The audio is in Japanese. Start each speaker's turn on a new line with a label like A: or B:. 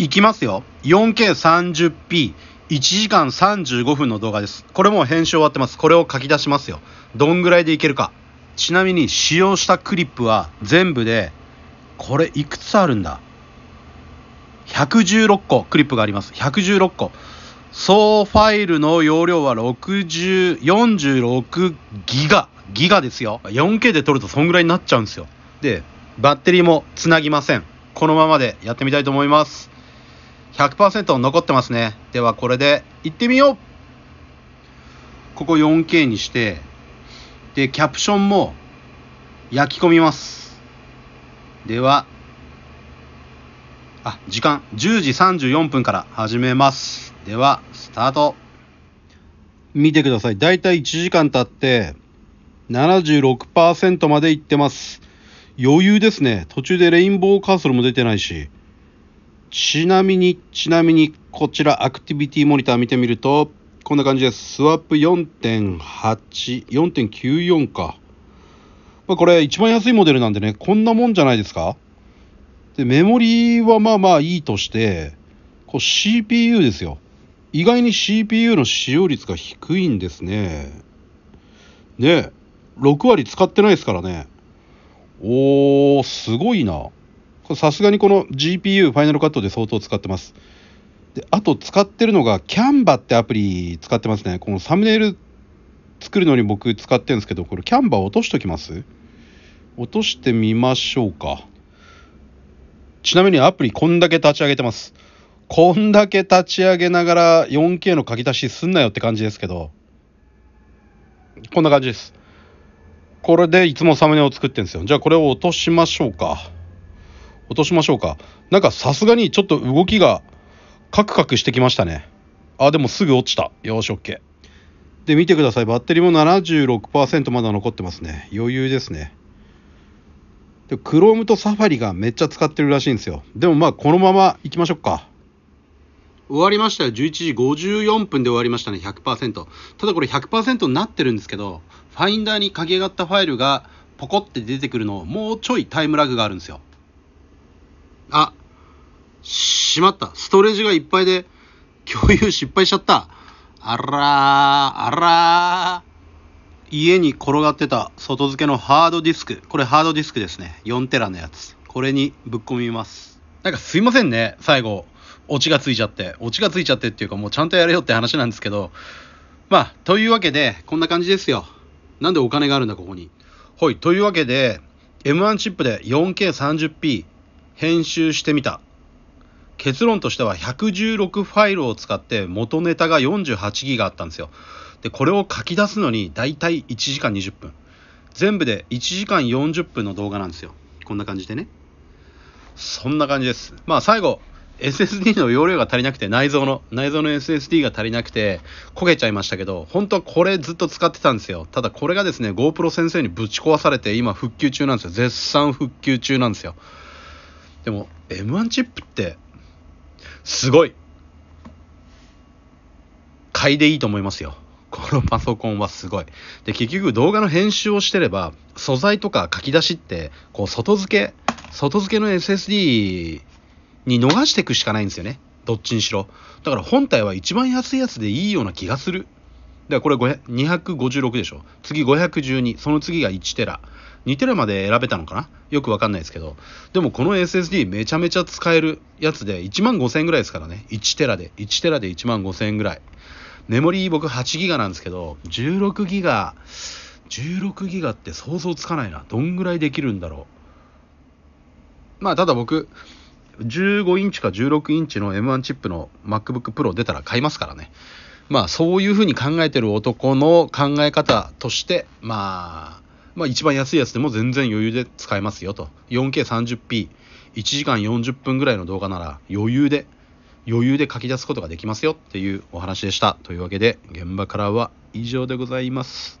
A: いきますよ。4K30p。1時間35分の動画です。これも編集終わってます。これを書き出しますよ。どんぐらいでいけるか。ちなみに使用したクリップは全部で、これいくつあるんだ ?116 個クリップがあります。116個。総ファイルの容量は60、46ギガ。ギガですよ。4K で撮るとそんぐらいになっちゃうんですよ。で、バッテリーもつなぎません。このままでやってみたいと思います。100%残ってますね。ではこれで行ってみようここ 4K にして、で、キャプションも焼き込みます。では、あ、時間、10時34分から始めます。では、スタート。見てください。だいたい1時間経って、76%までいってます。余裕ですね。途中でレインボーカーソルも出てないし。ちなみに、ちなみに、こちらアクティビティモニター見てみると、こんな感じです。スワップ4.8、4.94か。まあ、これ一番安いモデルなんでね、こんなもんじゃないですか。で、メモリーはまあまあいいとして、こう CPU ですよ。意外に CPU の使用率が低いんですね。ね6割使ってないですからね。おー、すごいな。さすがにこの GPU ファイナルカットで相当使ってますであと使ってるのが Canva ってアプリ使ってますねこのサムネイル作るのに僕使ってるんですけどこれ Canva 落としときます落としてみましょうかちなみにアプリこんだけ立ち上げてますこんだけ立ち上げながら 4K の書き足しすんなよって感じですけどこんな感じですこれでいつもサムネを作ってるんですよじゃあこれを落としましょうか落としましょうか。なんかさすがにちょっと動きがカクカクしてきましたね。あ、でもすぐ落ちた。よし、OK。で、見てください。バッテリーも76%まだ残ってますね。余裕ですね。で、Chrome とサファリがめっちゃ使ってるらしいんですよ。でもまあ、このまま行きましょうか。終わりましたよ。11時54分で終わりましたね。100%。ただこれ100%になってるんですけど、ファインダーに書け上がったファイルがポコって出てくるのをもうちょいタイムラグがあるんですよ。しまった。ストレージがいっぱいで共有失敗しちゃった。あらー、あらー。家に転がってた外付けのハードディスク。これハードディスクですね。4テラのやつ。これにぶっ込みます。なんかすいませんね、最後。オチがついちゃって。オチがついちゃってっていうかもうちゃんとやれよって話なんですけど。まあ、というわけで、こんな感じですよ。なんでお金があるんだ、ここに。はい、というわけで、M1 チップで 4K30p 編集してみた。結論としては116ファイルを使って元ネタが48ギガあったんですよ。で、これを書き出すのに大体1時間20分。全部で1時間40分の動画なんですよ。こんな感じでね。そんな感じです。まあ最後、SSD の容量が足りなくて、内蔵の、内蔵の SSD が足りなくて、焦げちゃいましたけど、本当はこれずっと使ってたんですよ。ただこれがですね、GoPro 先生にぶち壊されて、今復旧中なんですよ。絶賛復旧中なんですよ。でも、M1 チップってすごい買いでいいと思いますよ。このパソコンはすごい。で、結局動画の編集をしてれば、素材とか書き出しって、こう、外付け、外付けの SSD に逃していくしかないんですよね。どっちにしろ。だから本体は一番安いやつでいいような気がする。だかこれ256でしょ次512その次が1テラ2テラまで選べたのかなよくわかんないですけどでもこの SSD めちゃめちゃ使えるやつで1万5000円ぐらいですからね1テラで1テラで1万5000円ぐらいメモリー僕8ギガなんですけど16ギガ16ギガって想像つかないなどんぐらいできるんだろうまあただ僕15インチか16インチの M1 チップの MacBook Pro 出たら買いますからねまあそういうふうに考えてる男の考え方として、まあ、まあ一番安いやつでも全然余裕で使えますよと。4K30p、1時間40分ぐらいの動画なら余裕で、余裕で書き出すことができますよっていうお話でした。というわけで現場からは以上でございます。